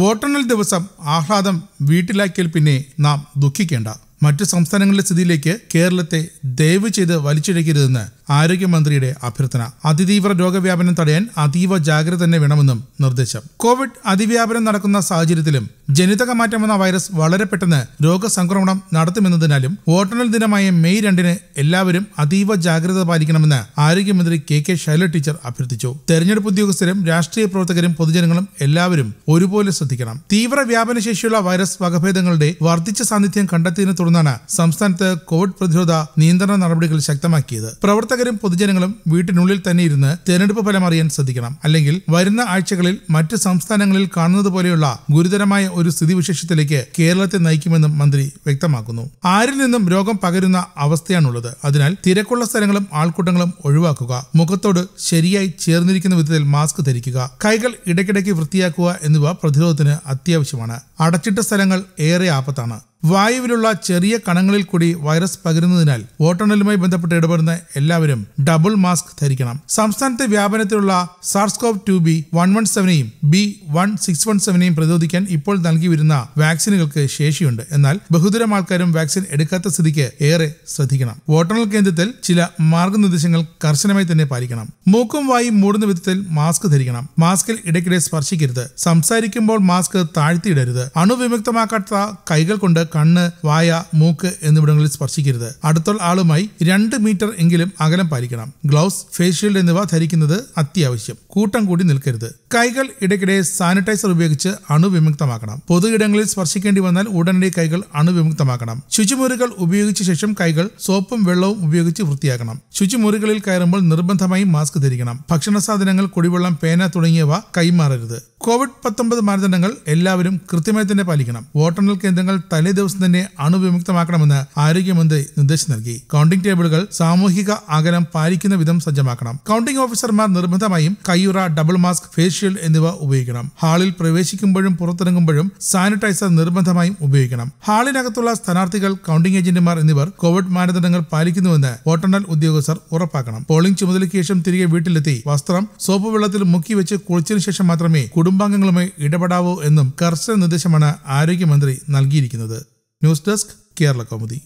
വോട്ടെണ്ണൽ ദിവസം ആഹ്ലാദം വീട്ടിലാക്കിയാൽ പിന്നെ നാം ദുഃഖിക്കേണ്ട മറ്റു സംസ്ഥാനങ്ങളിലെ സ്ഥിതിയിലേക്ക് കേരളത്തെ ദയവ് ചെയ്ത് വലിച്ചിഴക്കരുതെന്ന് ആരോഗ്യമന്ത്രിയുടെ അഭ്യർത്ഥന അതിതീവ്ര രോഗവ്യാപനം തടയാൻ അതീവ ജാഗ്രത തന്നെ വേണമെന്നും നിർദ്ദേശം കോവിഡ് അതിവ്യാപനം നടക്കുന്ന സാഹചര്യത്തിലും ജനിതക മാറ്റം വന്ന വൈറസ് വളരെ പെട്ടെന്ന് രോഗസംക്രമണം നടത്തുമെന്നതിനാലും വോട്ടെണ്ണൽ ദിനമായ മെയ് രണ്ടിന് എല്ലാവരും അതീവ ജാഗ്രത പാലിക്കണമെന്ന് ആരോഗ്യമന്ത്രി കെ കെ ശൈല ടീച്ചർ അഭ്യർത്ഥിച്ചു തെരഞ്ഞെടുപ്പ് ഉദ്യോഗസ്ഥരും രാഷ്ട്രീയ പ്രവർത്തകരും പൊതുജനങ്ങളും എല്ലാവരും ഒരുപോലെ ശ്രദ്ധിക്കണം തീവ്ര വ്യാപന ശേഷിയുള്ള വൈറസ് വകഭേദങ്ങളുടെ വർദ്ധിച്ച സാന്നിധ്യം കണ്ടെത്തിയതിനെ തുടർന്നാണ് സംസ്ഥാനത്ത് കോവിഡ് പ്രതിരോധ നിയന്ത്രണ നടപടികൾ ശക്തമാക്കിയത് പ്രവർത്തകർ പ്രവർത്തകരും പൊതുജനങ്ങളും വീട്ടിനുള്ളിൽ തന്നെ ഇരുന്ന് തെരഞ്ഞെടുപ്പ് ഫലം അറിയാൻ ശ്രദ്ധിക്കണം അല്ലെങ്കിൽ വരുന്ന ആഴ്ചകളിൽ മറ്റ് സംസ്ഥാനങ്ങളിൽ കാണുന്നത് പോലെയുള്ള ഗുരുതരമായ ഒരു സ്ഥിതിവിശേഷത്തിലേക്ക് കേരളത്തെ നയിക്കുമെന്നും മന്ത്രി വ്യക്തമാക്കുന്നു ആരിൽ നിന്നും രോഗം പകരുന്ന അവസ്ഥയാണുള്ളത് അതിനാൽ തിരക്കുള്ള സ്ഥലങ്ങളും ആൾക്കൂട്ടങ്ങളും ഒഴിവാക്കുക മുഖത്തോട് ശരിയായി ചേർന്നിരിക്കുന്ന വിധത്തിൽ മാസ്ക് ധരിക്കുക കൈകൾ ഇടയ്ക്കിടയ്ക്ക് വൃത്തിയാക്കുക എന്നിവ പ്രതിരോധത്തിന് അത്യാവശ്യമാണ് അടച്ചിട്ട സ്ഥലങ്ങൾ ഏറെ ആപത്താണ് വായുവിലുള്ള ചെറിയ കണങ്ങളിൽ കൂടി വൈറസ് പകരുന്നതിനാൽ വോട്ടെണ്ണലുമായി ബന്ധപ്പെട്ട് ഇടപെടുന്ന എല്ലാവരും ഡബിൾ മാസ്ക് ധരിക്കണം സംസ്ഥാനത്തെ വ്യാപനത്തിലുള്ള SARS CoV two B one one സെവനെയും ബി വൺ സിക്സ് വൺ സെവനെയും പ്രതിരോധിക്കാൻ ഇപ്പോൾ നൽകി വരുന്ന വാക്സിനുകൾക്ക് ശേഷിയുണ്ട് എന്നാൽ ബഹുദൂരം ആൾക്കാരും വാക്സിൻ എടുക്കാത്ത സ്ഥിതിക്ക് ഏറെ ശ്രദ്ധിക്കണം വോട്ടെണ്ണൽ കേന്ദ്രത്തിൽ ചില മാർഗനിർദ്ദേശങ്ങൾ കർശനമായി തന്നെ പാലിക്കണം മൂക്കും വായും മൂടുന്ന വിധത്തിൽ മാസ്ക് ധരിക്കണം മാസ്കിൽ ഇടയ്ക്കിടെ സ്പർശിക്കരുത് സംസാരിക്കുമ്പോൾ മാസ്ക് താഴ്ത്തിയിടരുത് അണുവിമുക്തമാക്കാത്ത കൈകൾ കൊണ്ട് കണ്ണ് വായ മൂക്ക് എന്നിവിടങ്ങളിൽ സ്പർശിക്കരുത് അടുത്തുള്ള ആളുമായി രണ്ട് മീറ്റർ എങ്കിലും അകലം പാലിക്കണം ഗ്ലൗസ് ഫേസ് ഷീൽഡ് എന്നിവ ധരിക്കുന്നത് അത്യാവശ്യം കൂട്ടം കൂടി നിൽക്കരുത് കൈകൾ ഇടയ്ക്കിടെ സാനിറ്റൈസർ ഉപയോഗിച്ച് അണുവിമുക്തമാക്കണം പൊതു ഇടങ്ങളിൽ സ്പർശിക്കേണ്ടി വന്നാൽ ഉടനടി കൈകൾ അണുവിമുക്തമാക്കണം ശുചിമുറികൾ ഉപയോഗിച്ച ശേഷം കൈകൾ സോപ്പും വെള്ളവും ഉപയോഗിച്ച് വൃത്തിയാക്കണം ശുചിമുറികളിൽ കയറുമ്പോൾ നിർബന്ധമായും മാസ്ക് ധരിക്കണം ഭക്ഷണ സാധനങ്ങൾ കുടിവെള്ളം പേന തുടങ്ങിയവ കൈമാറരുത് കോവിഡ് പത്തൊമ്പത് മാനദണ്ഡങ്ങൾ എല്ലാവരും കൃത്യമായി തന്നെ പാലിക്കണം വോട്ടെണ്ണൽ കേന്ദ്രങ്ങൾ തലേ ദിവസം തന്നെ അണുവിമുക്തമാക്കണമെന്ന് ആരോഗ്യമന്ത്രി നിർദ്ദേശം നൽകി കൗണ്ടിംഗ് ടേബിളുകൾ സാമൂഹിക അകലം പാലിക്കുന്ന വിധം സജ്ജമാക്കണം കൗണ്ടിംഗ് ഓഫീസർമാർ നിർബന്ധമായും കയ്യുറ ഡബിൾ മാസ്ക് ഫേസ് ടിഷ്യൽ എന്നിവ ഉപയോഗിക്കണം ഹാളിൽ പ്രവേശിക്കുമ്പോഴും പുറത്തിറങ്ങുമ്പോഴും സാനിറ്റൈസർ നിർബന്ധമായും ഉപയോഗിക്കണം ഹാളിനകത്തുള്ള സ്ഥാനാർത്ഥികൾ കൗണ്ടിംഗ് ഏജന്റുമാർ എന്നിവർ കോവിഡ് മാനദണ്ഡങ്ങൾ പാലിക്കുന്നുവെന്ന് വോട്ടെണ്ണൽ ഉദ്യോഗസ്ഥർ ഉറപ്പാക്കണം പോളിംഗ് ചുമതലയ്ക്ക് ശേഷം തിരികെ വീട്ടിലെത്തി വസ്ത്രം സോപ്പ് വെള്ളത്തിൽ മുക്കി വെച്ച് കുളിച്ചതിനു ശേഷം മാത്രമേ കുടുംബാംഗങ്ങളുമായി ഇടപെടാവൂ എന്നും കർശന നിർദ്ദേശമാണ് ആരോഗ്യമന്ത്രി നൽകിയിരിക്കുന്നത് ന്യൂസ് ഡെസ്ക് കേരള കൗമുദി